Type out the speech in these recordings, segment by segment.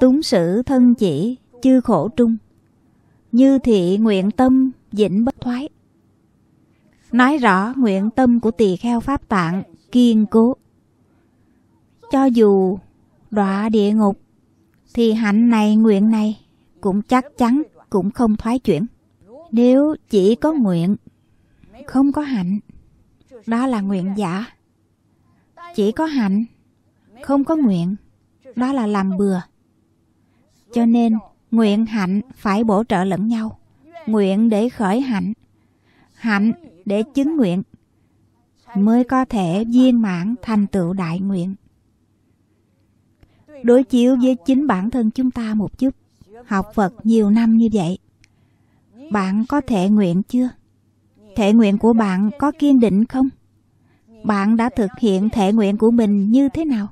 Túng sử thân chỉ chư khổ trung Như thị nguyện tâm dĩnh bất thoái Nói rõ nguyện tâm của tỳ kheo Pháp Tạng kiên cố Cho dù đọa địa ngục Thì hạnh này nguyện này cũng chắc chắn cũng không thoái chuyển Nếu chỉ có nguyện không có hạnh Đó là nguyện giả Chỉ có hạnh không có nguyện Đó là làm bừa cho nên, nguyện hạnh phải bổ trợ lẫn nhau. Nguyện để khởi hạnh, hạnh để chứng nguyện, mới có thể viên mãn thành tựu đại nguyện. Đối chiếu với chính bản thân chúng ta một chút, học Phật nhiều năm như vậy. Bạn có thể nguyện chưa? Thể nguyện của bạn có kiên định không? Bạn đã thực hiện thể nguyện của mình như thế nào?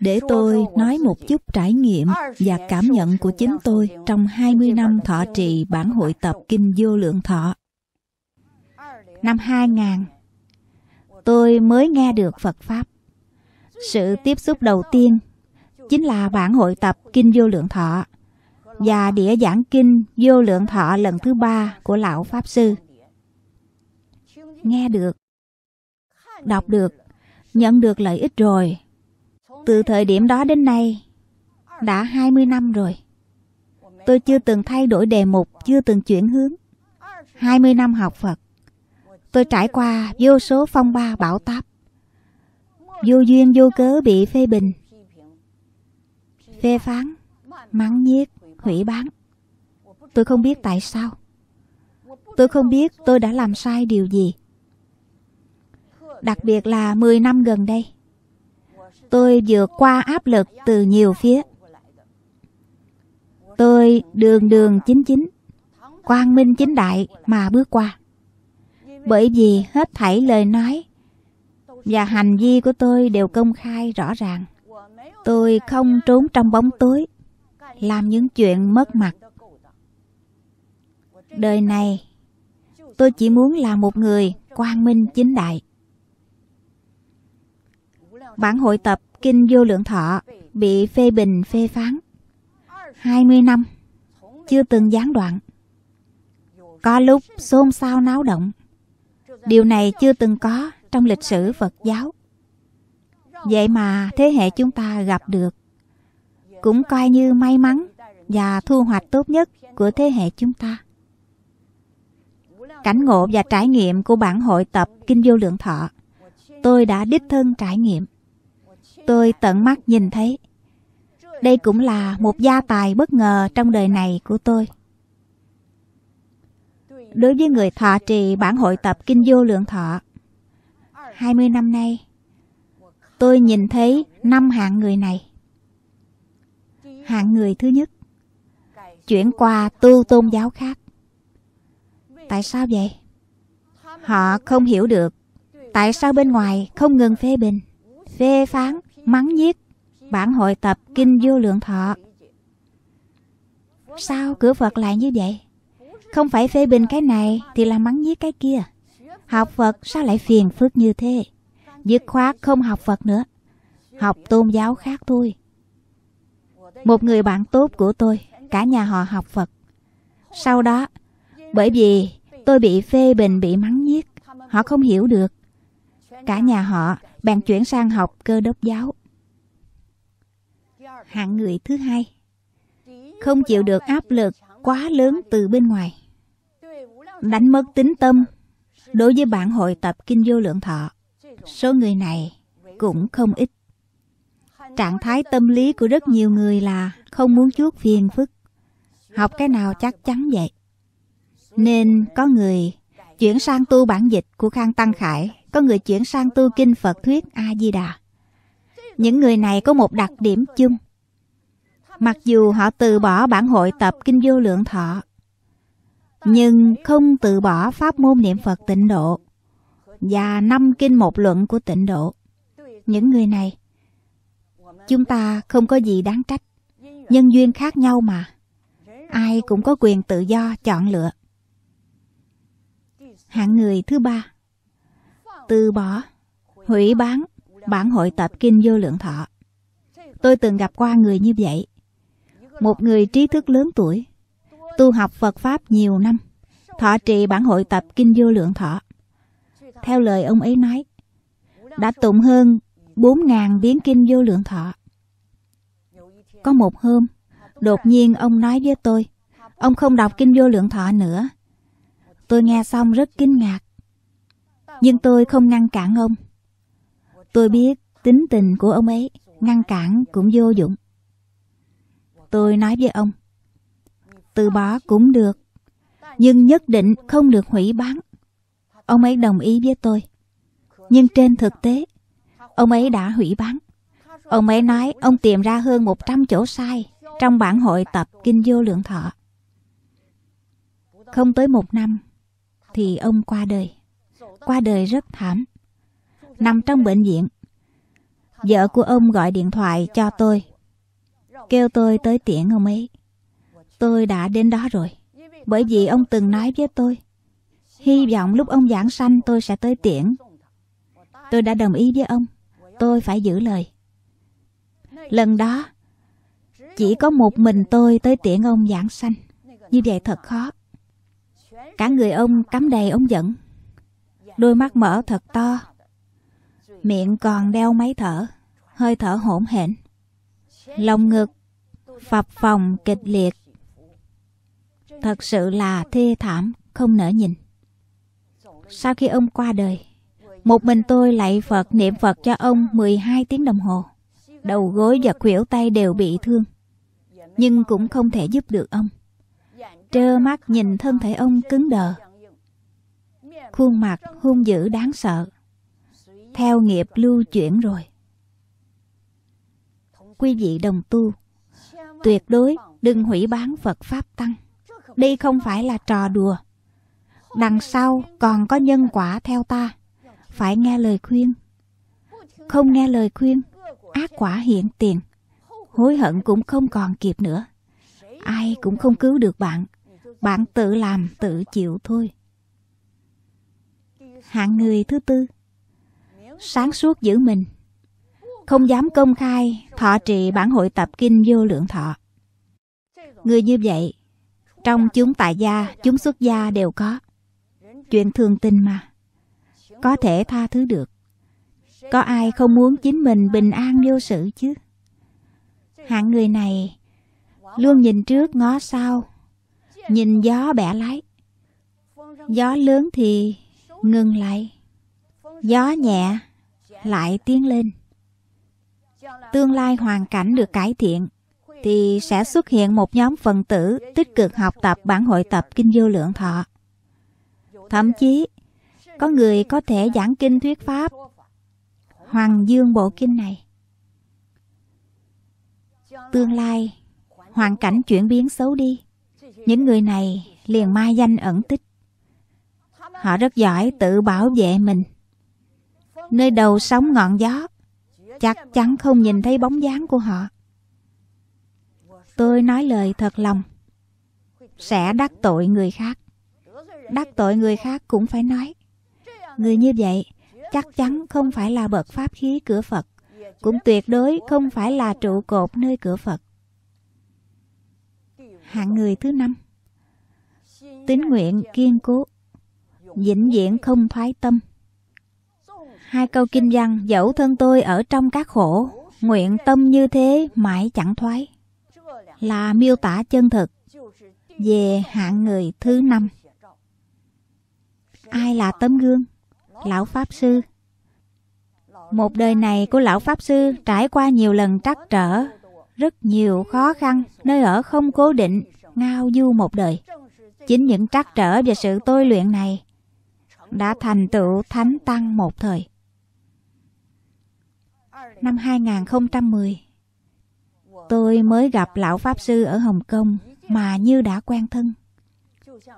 để tôi nói một chút trải nghiệm và cảm nhận của chính tôi trong 20 năm thọ trì bản hội tập Kinh Vô Lượng Thọ. Năm 2000, tôi mới nghe được Phật Pháp. Sự tiếp xúc đầu tiên chính là bản hội tập Kinh Vô Lượng Thọ và đĩa giảng Kinh Vô Lượng Thọ lần thứ ba của Lão Pháp Sư. Nghe được, đọc được, nhận được lợi ích rồi từ thời điểm đó đến nay đã 20 năm rồi. Tôi chưa từng thay đổi đề mục, chưa từng chuyển hướng. 20 năm học Phật, tôi trải qua vô số phong ba bão táp. Vô duyên vô cớ bị phê bình, phê phán, mắng nhiếc, hủy bán. Tôi không biết tại sao. Tôi không biết tôi đã làm sai điều gì. Đặc biệt là 10 năm gần đây tôi vượt qua áp lực từ nhiều phía. Tôi đường đường chính chính, quang minh chính đại mà bước qua. Bởi vì hết thảy lời nói và hành vi của tôi đều công khai rõ ràng. Tôi không trốn trong bóng tối, làm những chuyện mất mặt. Đời này, tôi chỉ muốn là một người quang minh chính đại. Bản hội tập Kinh Vô Lượng Thọ bị phê bình phê phán 20 năm chưa từng gián đoạn có lúc xôn xao náo động điều này chưa từng có trong lịch sử phật giáo vậy mà thế hệ chúng ta gặp được cũng coi như may mắn và thu hoạch tốt nhất của thế hệ chúng ta cảnh ngộ và trải nghiệm của bản hội tập kinh vô lượng thọ tôi đã đích thân trải nghiệm tôi tận mắt nhìn thấy. Đây cũng là một gia tài bất ngờ trong đời này của tôi. Đối với người thọ trì bản hội tập Kinh Vô Lượng Thọ, 20 năm nay, tôi nhìn thấy năm hạng người này. Hạng người thứ nhất, chuyển qua tu tôn giáo khác. Tại sao vậy? Họ không hiểu được tại sao bên ngoài không ngừng phê bình, phê phán mắng giết. Bản hội tập Kinh Vô Lượng Thọ. Sao cửa Phật lại như vậy? Không phải phê bình cái này thì là mắng giết cái kia. Học Phật sao lại phiền phức như thế? Dứt khoát không học Phật nữa. Học tôn giáo khác thôi. Một người bạn tốt của tôi, cả nhà họ học Phật. Sau đó, bởi vì tôi bị phê bình bị mắng nhiếc, họ không hiểu được. Cả nhà họ bèn chuyển sang học cơ đốc giáo hạng người thứ hai không chịu được áp lực quá lớn từ bên ngoài đánh mất tính tâm đối với bạn hội tập kinh vô lượng thọ số người này cũng không ít trạng thái tâm lý của rất nhiều người là không muốn chuốc phiền phức học cái nào chắc chắn vậy nên có người chuyển sang tu bản dịch của khang tăng khải có người chuyển sang tu kinh phật thuyết a di đà những người này có một đặc điểm chung mặc dù họ từ bỏ bản hội tập Kinh Vô Lượng Thọ, nhưng không từ bỏ pháp môn niệm Phật tịnh độ và năm kinh một luận của tịnh độ. Những người này, chúng ta không có gì đáng trách, nhân duyên khác nhau mà. Ai cũng có quyền tự do chọn lựa. Hạng người thứ ba, từ bỏ, hủy bán, bản hội tập kinh vô lượng thọ. Tôi từng gặp qua người như vậy một người trí thức lớn tuổi, tu học Phật Pháp nhiều năm, thọ trì bản hội tập Kinh Vô Lượng Thọ. Theo lời ông ấy nói, đã tụng hơn 4.000 biến Kinh Vô Lượng Thọ. Có một hôm, đột nhiên ông nói với tôi, ông không đọc Kinh Vô Lượng Thọ nữa. Tôi nghe xong rất kinh ngạc, nhưng tôi không ngăn cản ông. Tôi biết tính tình của ông ấy, ngăn cản cũng vô dụng. Tôi nói với ông Từ bỏ cũng được Nhưng nhất định không được hủy bán Ông ấy đồng ý với tôi Nhưng trên thực tế Ông ấy đã hủy bán Ông ấy nói ông tìm ra hơn 100 chỗ sai Trong bản hội tập Kinh Vô Lượng Thọ Không tới một năm Thì ông qua đời Qua đời rất thảm Nằm trong bệnh viện Vợ của ông gọi điện thoại cho tôi kêu tôi tới tiễn ông ấy. Tôi đã đến đó rồi, bởi vì ông từng nói với tôi. Hy vọng lúc ông giảng sanh tôi sẽ tới tiễn. Tôi đã đồng ý với ông, tôi phải giữ lời. Lần đó, chỉ có một mình tôi tới tiễn ông giảng sanh. Như vậy thật khó. Cả người ông cắm đầy ống dẫn. Đôi mắt mở thật to. Miệng còn đeo máy thở, hơi thở hỗn hển. Lòng ngực phập phòng kịch liệt. Thật sự là thê thảm, không nỡ nhìn. Sau khi ông qua đời, một mình tôi lại Phật niệm Phật cho ông 12 tiếng đồng hồ. Đầu gối và khuỷu tay đều bị thương. Nhưng cũng không thể giúp được ông. Trơ mắt nhìn thân thể ông cứng đờ. Khuôn mặt hung dữ đáng sợ. Theo nghiệp lưu chuyển rồi. Quý vị đồng tu, tuyệt đối đừng hủy bán Phật Pháp Tăng. Đây không phải là trò đùa. Đằng sau còn có nhân quả theo ta. Phải nghe lời khuyên. Không nghe lời khuyên, ác quả hiện tiền. Hối hận cũng không còn kịp nữa. Ai cũng không cứu được bạn. Bạn tự làm, tự chịu thôi. Hạng người thứ tư Sáng suốt giữ mình không dám công khai thọ trì bản hội tập kinh vô lượng thọ. Người như vậy, trong chúng tại gia, chúng xuất gia đều có. Chuyện thường tình mà, có thể tha thứ được. Có ai không muốn chính mình bình an vô sự chứ? Hạng người này luôn nhìn trước ngó sau, nhìn gió bẻ lái. Gió lớn thì ngừng lại, gió nhẹ lại tiến lên tương lai hoàn cảnh được cải thiện thì sẽ xuất hiện một nhóm phần tử tích cực học tập bản hội tập kinh vô lượng thọ. Thậm chí, có người có thể giảng kinh thuyết pháp Hoàng Dương Bộ Kinh này. Tương lai, hoàn cảnh chuyển biến xấu đi. Những người này liền mai danh ẩn tích. Họ rất giỏi tự bảo vệ mình. Nơi đầu sóng ngọn gió chắc chắn không nhìn thấy bóng dáng của họ. Tôi nói lời thật lòng, sẽ đắc tội người khác. Đắc tội người khác cũng phải nói. Người như vậy chắc chắn không phải là bậc pháp khí cửa Phật, cũng tuyệt đối không phải là trụ cột nơi cửa Phật. Hạng người thứ năm Tín nguyện kiên cố Vĩnh viễn không thoái tâm hai câu kinh văn dẫu thân tôi ở trong các khổ nguyện tâm như thế mãi chẳng thoái là miêu tả chân thực về hạng người thứ năm ai là tấm gương lão pháp sư một đời này của lão pháp sư trải qua nhiều lần trắc trở rất nhiều khó khăn nơi ở không cố định ngao du một đời chính những trắc trở và sự tôi luyện này đã thành tựu thánh tăng một thời năm 2010. Tôi mới gặp lão Pháp Sư ở Hồng Kông mà như đã quen thân.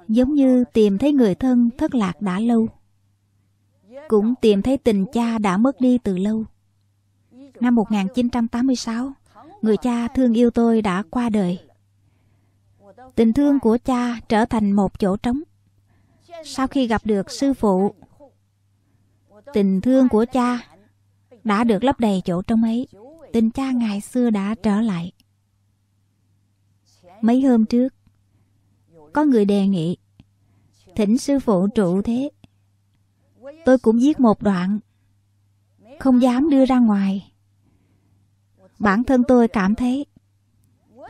Giống như tìm thấy người thân thất lạc đã lâu. Cũng tìm thấy tình cha đã mất đi từ lâu. Năm 1986, người cha thương yêu tôi đã qua đời. Tình thương của cha trở thành một chỗ trống. Sau khi gặp được sư phụ, tình thương của cha đã được lấp đầy chỗ trong ấy. Tình cha ngày xưa đã trở lại. Mấy hôm trước, có người đề nghị thỉnh sư phụ trụ thế. Tôi cũng viết một đoạn, không dám đưa ra ngoài. Bản thân tôi cảm thấy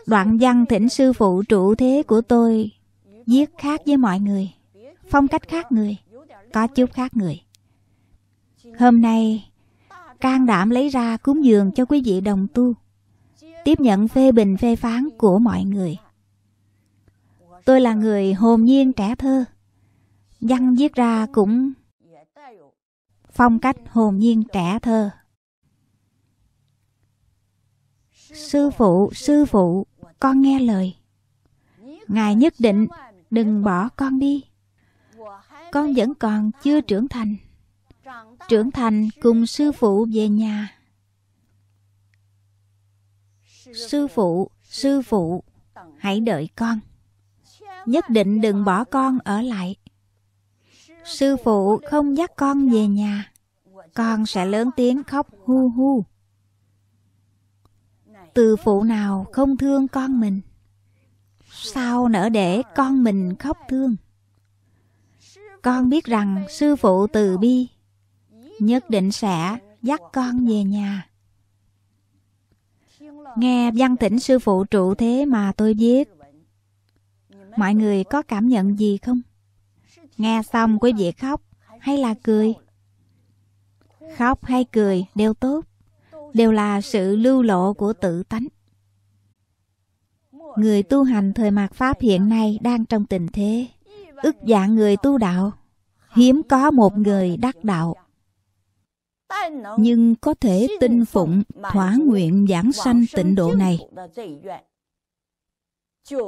đoạn văn thỉnh sư phụ trụ thế của tôi viết khác với mọi người, phong cách khác người, có chút khác người. Hôm nay can đảm lấy ra cúng dường cho quý vị đồng tu, tiếp nhận phê bình phê phán của mọi người. Tôi là người hồn nhiên trẻ thơ, văn viết ra cũng phong cách hồn nhiên trẻ thơ. Sư phụ, sư phụ, con nghe lời. Ngài nhất định đừng bỏ con đi. Con vẫn còn chưa trưởng thành trưởng thành cùng sư phụ về nhà sư phụ sư phụ hãy đợi con nhất định đừng bỏ con ở lại sư phụ không dắt con về nhà con sẽ lớn tiếng khóc hu hu từ phụ nào không thương con mình sao nỡ để con mình khóc thương con biết rằng sư phụ từ bi nhất định sẽ dắt con về nhà nghe văn tỉnh sư phụ trụ thế mà tôi viết mọi người có cảm nhận gì không nghe xong quý vị khóc hay là cười khóc hay cười đều tốt đều là sự lưu lộ của tự tánh người tu hành thời mạt pháp hiện nay đang trong tình thế ức dạng người tu đạo hiếm có một người đắc đạo nhưng có thể tin phụng thỏa nguyện giảng sanh tịnh độ này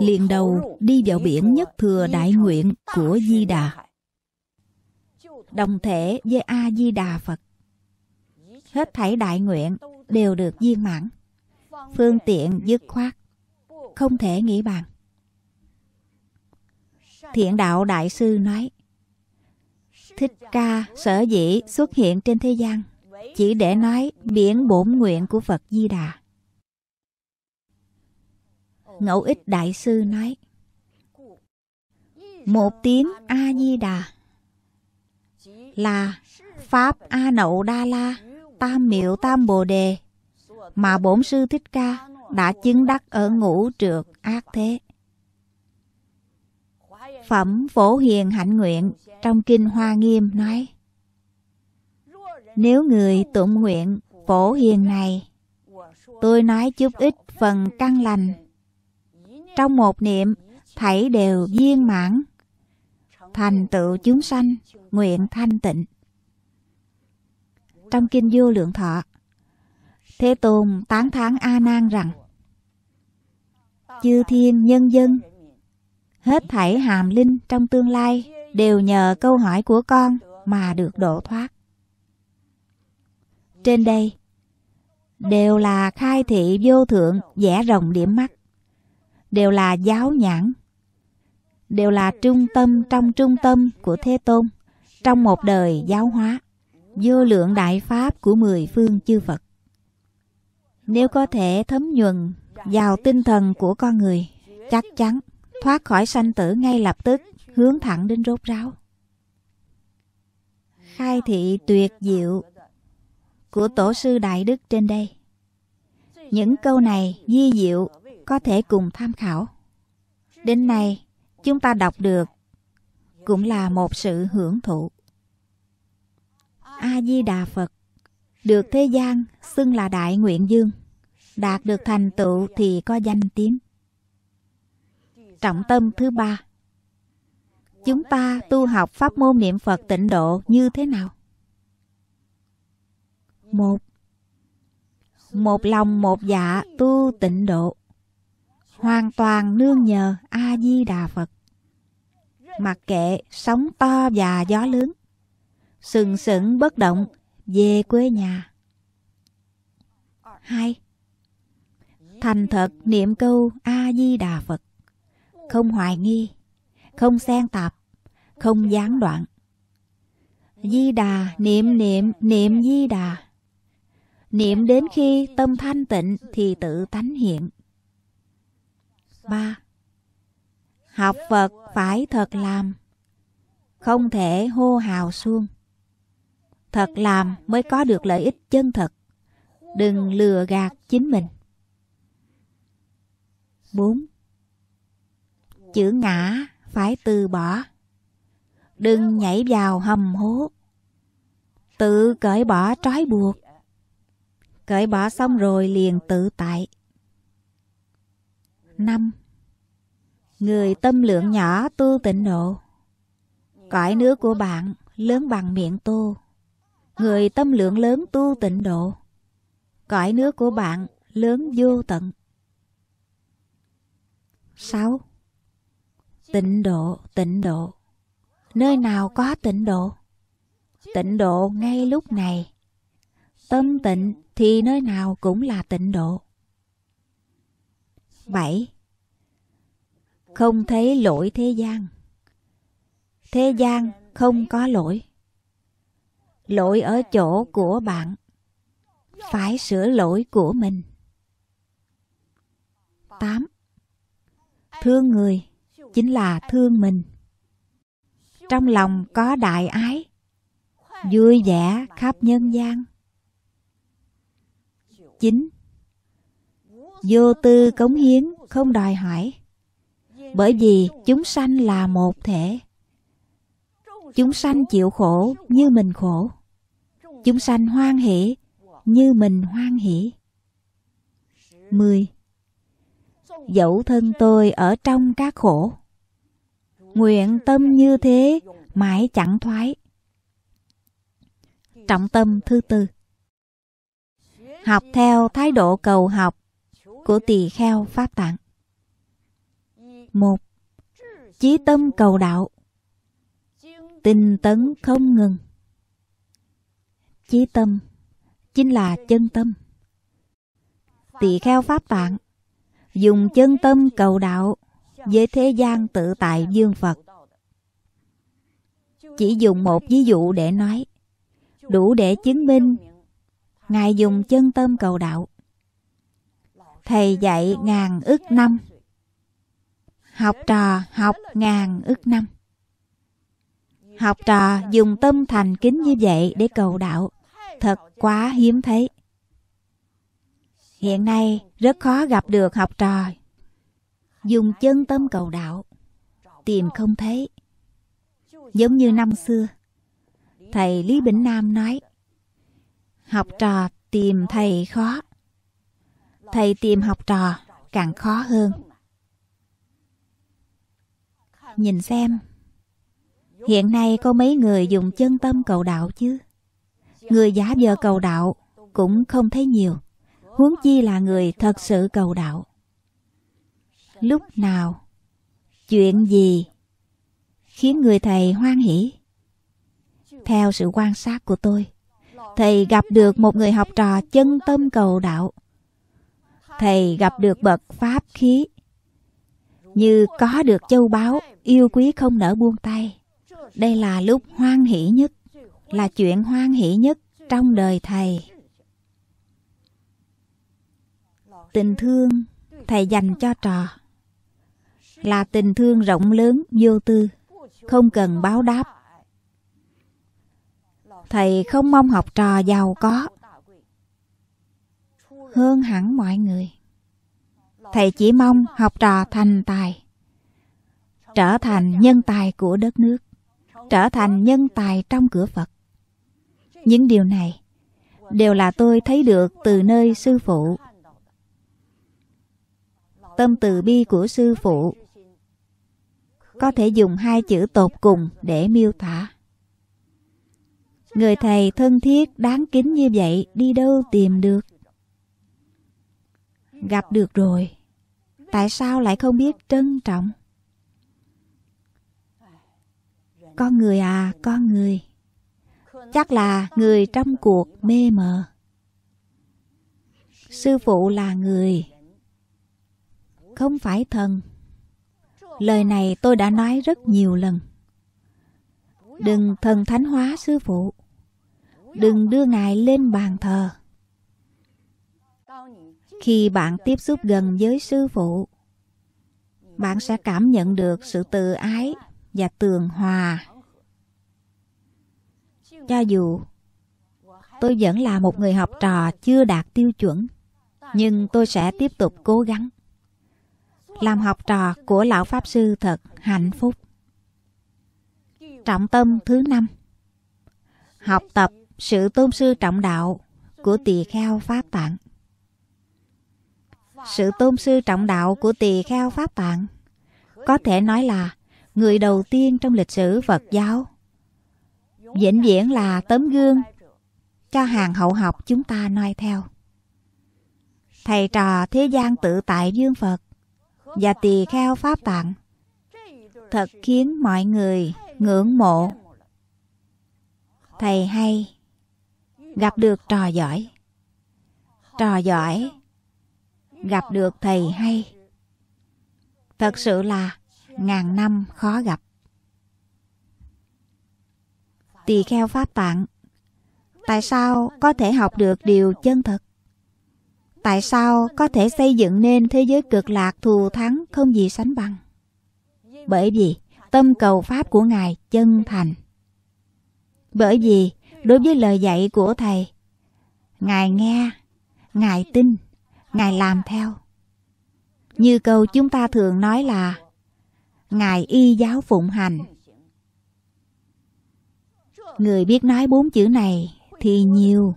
liền đầu đi vào biển nhất thừa đại nguyện của di đà đồng thể với a di đà phật hết thảy đại nguyện đều được viên mãn phương tiện dứt khoát không thể nghĩ bàn thiện đạo đại sư nói thích ca sở dĩ xuất hiện trên thế gian chỉ để nói biển bổn nguyện của Phật Di Đà. Ngẫu ích Đại Sư nói Một tiếng A-di-đà là Pháp A Nậu Đa La Tam Miệu Tam Bồ Đề mà Bổn Sư Thích Ca đã chứng đắc ở ngũ trượt ác thế. Phẩm Phổ Hiền Hạnh Nguyện trong Kinh Hoa Nghiêm nói nếu người tụng nguyện phổ hiền này, tôi nói chút ít phần căn lành. Trong một niệm, thảy đều viên mãn, thành tựu chúng sanh, nguyện thanh tịnh. Trong Kinh Vô Lượng Thọ, Thế Tôn tán thán A Nan rằng: Chư thiên nhân dân, hết thảy hàm linh trong tương lai đều nhờ câu hỏi của con mà được độ thoát trên đây đều là khai thị vô thượng vẽ rồng điểm mắt đều là giáo nhãn đều là trung tâm trong trung tâm của thế tôn trong một đời giáo hóa vô lượng đại pháp của mười phương chư phật nếu có thể thấm nhuần vào tinh thần của con người chắc chắn thoát khỏi sanh tử ngay lập tức hướng thẳng đến rốt ráo khai thị tuyệt diệu của tổ sư Đại Đức trên đây. Những câu này di diệu có thể cùng tham khảo. Đến nay, chúng ta đọc được cũng là một sự hưởng thụ. A-di-đà Phật được thế gian xưng là Đại Nguyện Dương. Đạt được thành tựu thì có danh tiếng. Trọng tâm thứ ba Chúng ta tu học pháp môn niệm Phật tịnh độ như thế nào? một một lòng một dạ tu tịnh độ hoàn toàn nương nhờ a di đà phật mặc kệ sóng to và gió lớn sừng sững bất động về quê nhà hai thành thật niệm câu a di đà phật không hoài nghi không xen tạp không gián đoạn di đà niệm niệm niệm di đà Niệm đến khi tâm thanh tịnh thì tự tánh hiện. 3. Học Phật phải thật làm, không thể hô hào suông. Thật làm mới có được lợi ích chân thật, đừng lừa gạt chính mình. 4. Chữ ngã phải từ bỏ, đừng nhảy vào hầm hố, tự cởi bỏ trói buộc cởi bỏ xong rồi liền tự tại. 5. Người tâm lượng nhỏ tu tịnh độ Cõi nước của bạn lớn bằng miệng tu Người tâm lượng lớn tu tịnh độ Cõi nước của bạn lớn vô tận 6. Tịnh độ, tịnh độ Nơi nào có tịnh độ? Tịnh độ ngay lúc này Tâm tịnh thì nơi nào cũng là tịnh độ. 7. Không thấy lỗi thế gian. Thế gian không có lỗi. Lỗi ở chỗ của bạn. Phải sửa lỗi của mình. 8. Thương người chính là thương mình. Trong lòng có đại ái, vui vẻ khắp nhân gian chính vô tư cống hiến không đòi hỏi bởi vì chúng sanh là một thể chúng sanh chịu khổ như mình khổ chúng sanh hoan hỷ như mình hoan hỷ 10. Dẫu thân tôi ở trong các khổ Nguyện tâm như thế mãi chẳng thoái Trọng tâm thứ tư học theo thái độ cầu học của tỳ kheo Pháp Tạng. một Chí tâm cầu đạo Tinh tấn không ngừng Chí tâm chính là chân tâm Tỳ kheo Pháp Tạng dùng chân tâm cầu đạo với thế gian tự tại dương Phật. Chỉ dùng một ví dụ để nói, đủ để chứng minh Ngài dùng chân tôm cầu đạo. Thầy dạy ngàn ức năm. Học trò học ngàn ức năm. Học trò dùng tâm thành kính như vậy để cầu đạo. Thật quá hiếm thấy. Hiện nay rất khó gặp được học trò. Dùng chân tâm cầu đạo. Tìm không thấy. Giống như năm xưa. Thầy Lý Bỉnh Nam nói học trò tìm thầy khó thầy tìm học trò càng khó hơn nhìn xem hiện nay có mấy người dùng chân tâm cầu đạo chứ người giả vờ cầu đạo cũng không thấy nhiều huống chi là người thật sự cầu đạo lúc nào chuyện gì khiến người thầy hoan hỉ theo sự quan sát của tôi thầy gặp được một người học trò chân tâm cầu đạo thầy gặp được bậc pháp khí như có được châu báu yêu quý không nỡ buông tay đây là lúc hoan hỷ nhất là chuyện hoan hỷ nhất trong đời thầy tình thương thầy dành cho trò là tình thương rộng lớn vô tư không cần báo đáp Thầy không mong học trò giàu có Hơn hẳn mọi người Thầy chỉ mong học trò thành tài Trở thành nhân tài của đất nước Trở thành nhân tài trong cửa Phật Những điều này Đều là tôi thấy được từ nơi sư phụ Tâm từ bi của sư phụ Có thể dùng hai chữ tột cùng để miêu tả Người thầy thân thiết, đáng kính như vậy đi đâu tìm được? Gặp được rồi, tại sao lại không biết trân trọng? Con người à, con người. Chắc là người trong cuộc mê mờ. Sư phụ là người, không phải thần. Lời này tôi đã nói rất nhiều lần. Đừng thần thánh hóa sư phụ đừng đưa ngài lên bàn thờ khi bạn tiếp xúc gần với sư phụ bạn sẽ cảm nhận được sự từ ái và tường hòa cho dù tôi vẫn là một người học trò chưa đạt tiêu chuẩn nhưng tôi sẽ tiếp tục cố gắng làm học trò của lão pháp sư thật hạnh phúc trọng tâm thứ năm học tập sự tôn sư trọng đạo của tỳ kheo Pháp Tạng. Sự tôn sư trọng đạo của tỳ kheo Pháp Tạng có thể nói là người đầu tiên trong lịch sử Phật giáo. Vĩnh viễn là tấm gương cho hàng hậu học chúng ta noi theo. Thầy trò thế gian tự tại dương Phật và tỳ kheo Pháp Tạng thật khiến mọi người ngưỡng mộ. Thầy hay, gặp được trò giỏi trò giỏi gặp được thầy hay thật sự là ngàn năm khó gặp tỳ kheo pháp tạng tại sao có thể học được điều chân thật tại sao có thể xây dựng nên thế giới cực lạc thù thắng không gì sánh bằng bởi vì tâm cầu pháp của ngài chân thành bởi vì đối với lời dạy của thầy ngài nghe ngài tin ngài làm theo như câu chúng ta thường nói là ngài y giáo phụng hành người biết nói bốn chữ này thì nhiều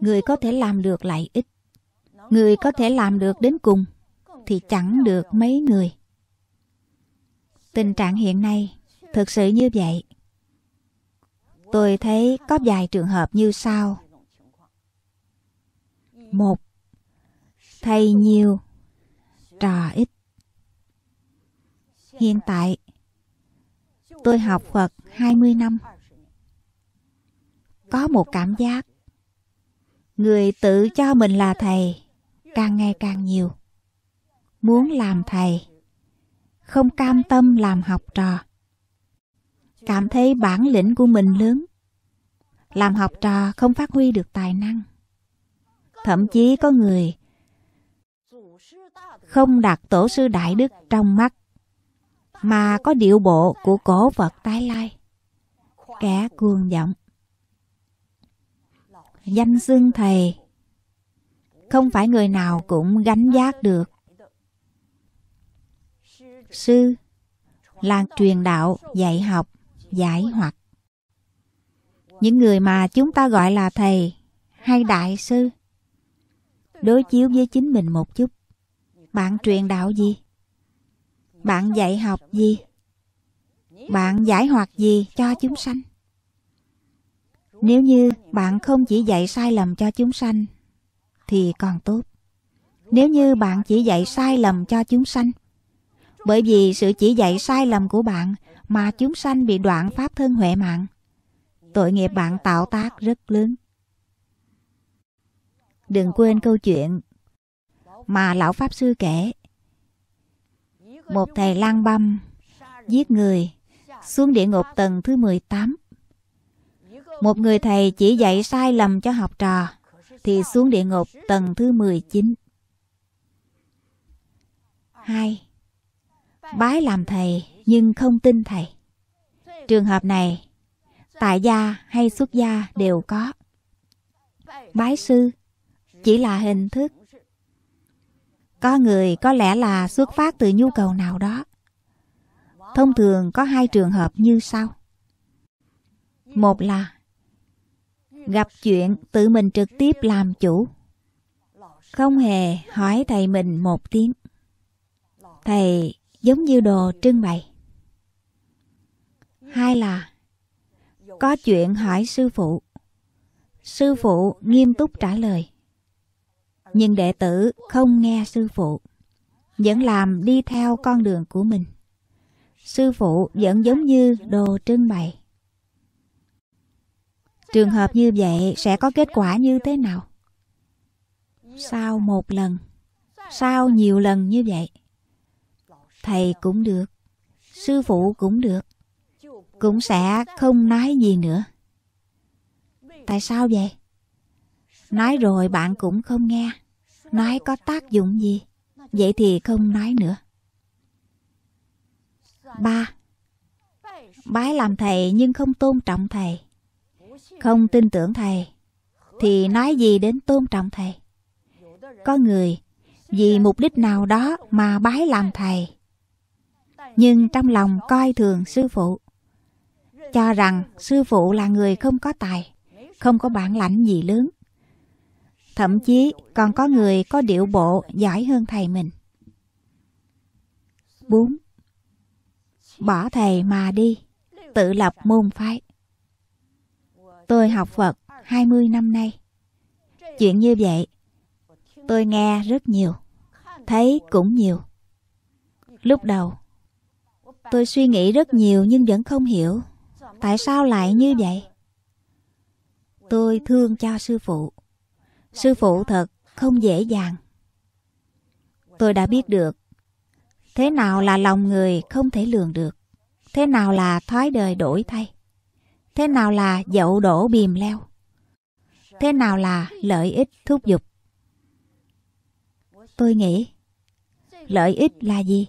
người có thể làm được lại ít người có thể làm được đến cùng thì chẳng được mấy người tình trạng hiện nay thực sự như vậy Tôi thấy có vài trường hợp như sau. Một, thầy nhiều, trò ít. Hiện tại, tôi học Phật 20 năm. Có một cảm giác, người tự cho mình là thầy càng ngày càng nhiều. Muốn làm thầy, không cam tâm làm học trò cảm thấy bản lĩnh của mình lớn làm học trò không phát huy được tài năng thậm chí có người không đặt tổ sư đại đức trong mắt mà có điệu bộ của cổ vật tái lai kẻ cuồng vọng danh xưng thầy không phải người nào cũng gánh giác được sư là truyền đạo dạy học giải hoặc. Những người mà chúng ta gọi là thầy hay đại sư đối chiếu với chính mình một chút. Bạn truyền đạo gì? Bạn dạy học gì? Bạn giải hoặc gì cho chúng sanh? Nếu như bạn không chỉ dạy sai lầm cho chúng sanh thì còn tốt. Nếu như bạn chỉ dạy sai lầm cho chúng sanh bởi vì sự chỉ dạy sai lầm của bạn mà chúng sanh bị đoạn pháp thân huệ mạng. Tội nghiệp bạn tạo tác rất lớn. Đừng quên câu chuyện mà lão Pháp Sư kể. Một thầy lang băm, giết người, xuống địa ngục tầng thứ 18. Một người thầy chỉ dạy sai lầm cho học trò, thì xuống địa ngục tầng thứ 19. hai bái làm thầy nhưng không tin thầy. Trường hợp này, tại gia hay xuất gia đều có. Bái sư chỉ là hình thức. Có người có lẽ là xuất phát từ nhu cầu nào đó. Thông thường có hai trường hợp như sau. Một là gặp chuyện tự mình trực tiếp làm chủ. Không hề hỏi thầy mình một tiếng. Thầy giống như đồ trưng bày. Hai là có chuyện hỏi sư phụ. Sư phụ nghiêm túc trả lời. Nhưng đệ tử không nghe sư phụ, vẫn làm đi theo con đường của mình. Sư phụ vẫn giống như đồ trưng bày. Trường hợp như vậy sẽ có kết quả như thế nào? Sau một lần, sau nhiều lần như vậy, thầy cũng được sư phụ cũng được cũng sẽ không nói gì nữa tại sao vậy nói rồi bạn cũng không nghe nói có tác dụng gì vậy thì không nói nữa ba bái làm thầy nhưng không tôn trọng thầy không tin tưởng thầy thì nói gì đến tôn trọng thầy có người vì mục đích nào đó mà bái làm thầy nhưng trong lòng coi thường sư phụ cho rằng sư phụ là người không có tài không có bản lãnh gì lớn thậm chí còn có người có điệu bộ giỏi hơn thầy mình 4. Bỏ thầy mà đi, tự lập môn phái. Tôi học Phật 20 năm nay. Chuyện như vậy, tôi nghe rất nhiều, thấy cũng nhiều. Lúc đầu, Tôi suy nghĩ rất nhiều nhưng vẫn không hiểu Tại sao lại như vậy? Tôi thương cho sư phụ Sư phụ thật không dễ dàng Tôi đã biết được Thế nào là lòng người không thể lường được Thế nào là thoái đời đổi thay Thế nào là dậu đổ bìm leo Thế nào là lợi ích thúc giục Tôi nghĩ Lợi ích là gì?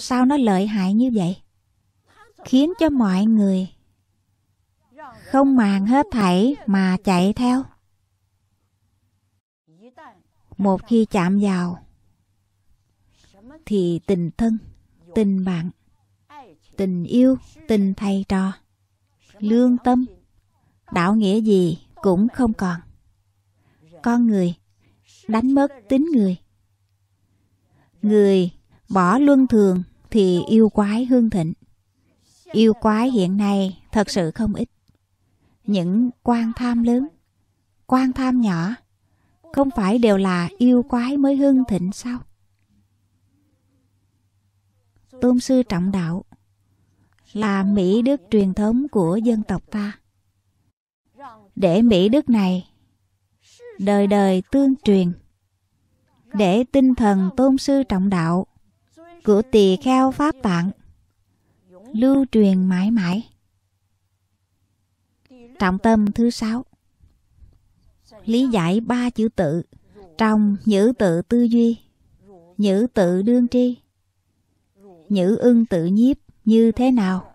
sao nó lợi hại như vậy khiến cho mọi người không màng hết thảy mà chạy theo một khi chạm vào thì tình thân tình bạn tình yêu tình thầy trò lương tâm đạo nghĩa gì cũng không còn con người đánh mất tính người người Bỏ luân thường thì yêu quái hương thịnh. Yêu quái hiện nay thật sự không ít. Những quan tham lớn, quan tham nhỏ, không phải đều là yêu quái mới hương thịnh sao? Tôn sư trọng đạo là Mỹ đức truyền thống của dân tộc ta. Để Mỹ đức này đời đời tương truyền, để tinh thần tôn sư trọng đạo của tỳ kheo pháp tạng lưu truyền mãi mãi trọng tâm thứ sáu lý giải ba chữ tự trong nhữ tự tư duy nhữ tự đương tri nhữ ưng tự nhiếp như thế nào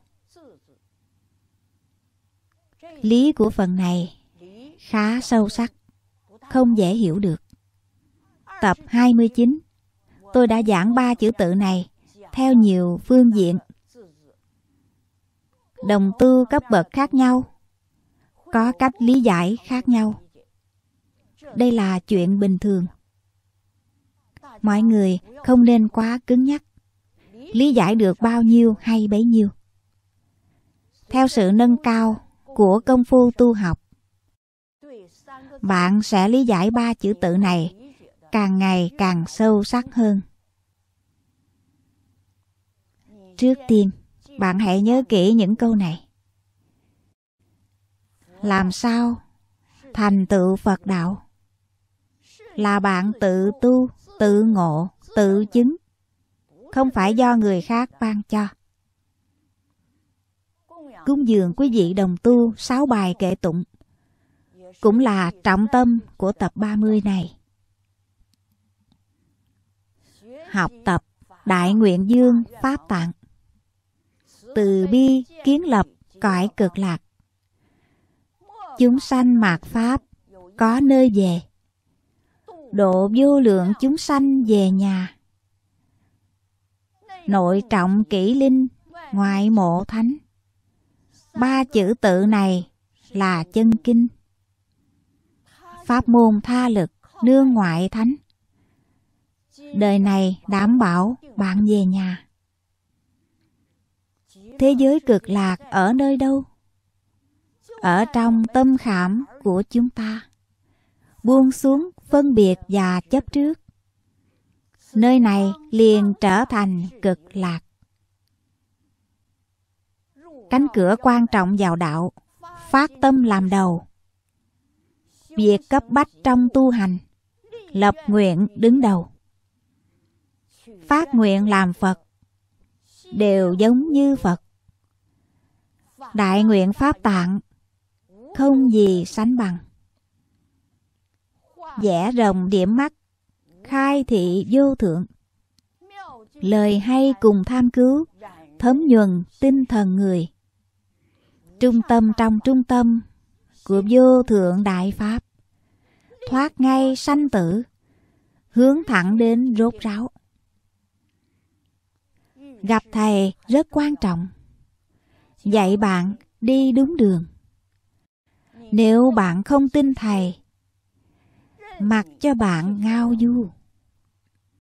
lý của phần này khá sâu sắc không dễ hiểu được tập 29 tôi đã giảng ba chữ tự này theo nhiều phương diện đồng tu cấp bậc khác nhau có cách lý giải khác nhau đây là chuyện bình thường mọi người không nên quá cứng nhắc lý giải được bao nhiêu hay bấy nhiêu theo sự nâng cao của công phu tu học bạn sẽ lý giải ba chữ tự này càng ngày càng sâu sắc hơn trước tiên bạn hãy nhớ kỹ những câu này làm sao thành tựu phật đạo là bạn tự tu tự ngộ tự chứng không phải do người khác ban cho cúng dường quý vị đồng tu sáu bài kệ tụng cũng là trọng tâm của tập 30 này. học tập Đại nguyện dương Pháp tạng Từ bi kiến lập cõi cực lạc Chúng sanh mạt Pháp Có nơi về Độ vô lượng chúng sanh về nhà Nội trọng kỹ linh Ngoại mộ thánh Ba chữ tự này là chân kinh Pháp môn tha lực nương ngoại thánh đời này đảm bảo bạn về nhà thế giới cực lạc ở nơi đâu ở trong tâm khảm của chúng ta buông xuống phân biệt và chấp trước nơi này liền trở thành cực lạc cánh cửa quan trọng vào đạo phát tâm làm đầu việc cấp bách trong tu hành lập nguyện đứng đầu phát nguyện làm Phật đều giống như Phật. Đại nguyện Pháp tạng không gì sánh bằng. Vẽ rồng điểm mắt, khai thị vô thượng. Lời hay cùng tham cứu, thấm nhuần tinh thần người. Trung tâm trong trung tâm của vô thượng đại Pháp. Thoát ngay sanh tử, hướng thẳng đến rốt ráo gặp thầy rất quan trọng dạy bạn đi đúng đường nếu bạn không tin thầy mặc cho bạn ngao du